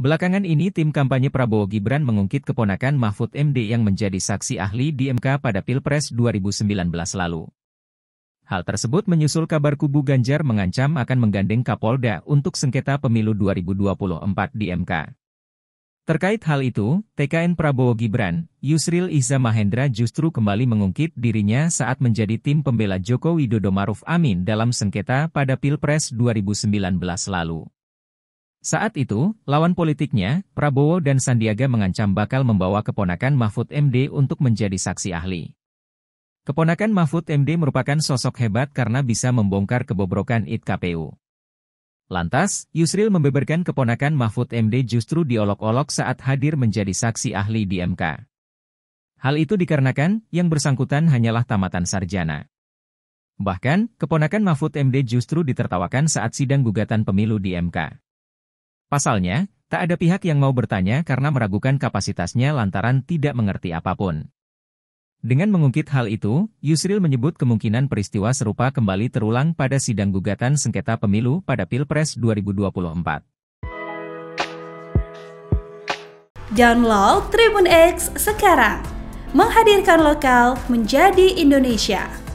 Belakangan ini tim kampanye Prabowo Gibran mengungkit keponakan Mahfud MD yang menjadi saksi ahli di MK pada Pilpres 2019 lalu. Hal tersebut menyusul kabar kubu Ganjar mengancam akan menggandeng Kapolda untuk sengketa pemilu 2024 di MK. Terkait hal itu, TKN Prabowo Gibran, Yusril Iza Mahendra justru kembali mengungkit dirinya saat menjadi tim pembela Joko Widodo Maruf Amin dalam sengketa pada Pilpres 2019 lalu. Saat itu, lawan politiknya, Prabowo dan Sandiaga mengancam bakal membawa keponakan Mahfud MD untuk menjadi saksi ahli. Keponakan Mahfud MD merupakan sosok hebat karena bisa membongkar kebobrokan IT Lantas, Yusril membeberkan keponakan Mahfud MD justru diolok-olok saat hadir menjadi saksi ahli di MK. Hal itu dikarenakan, yang bersangkutan hanyalah tamatan sarjana. Bahkan, keponakan Mahfud MD justru ditertawakan saat sidang gugatan pemilu di MK. Pasalnya, tak ada pihak yang mau bertanya karena meragukan kapasitasnya lantaran tidak mengerti apapun. Dengan mengungkit hal itu, Yusril menyebut kemungkinan peristiwa serupa kembali terulang pada sidang gugatan sengketa pemilu pada Pilpres 2024. Download Tribun X sekarang, menghadirkan lokal menjadi Indonesia.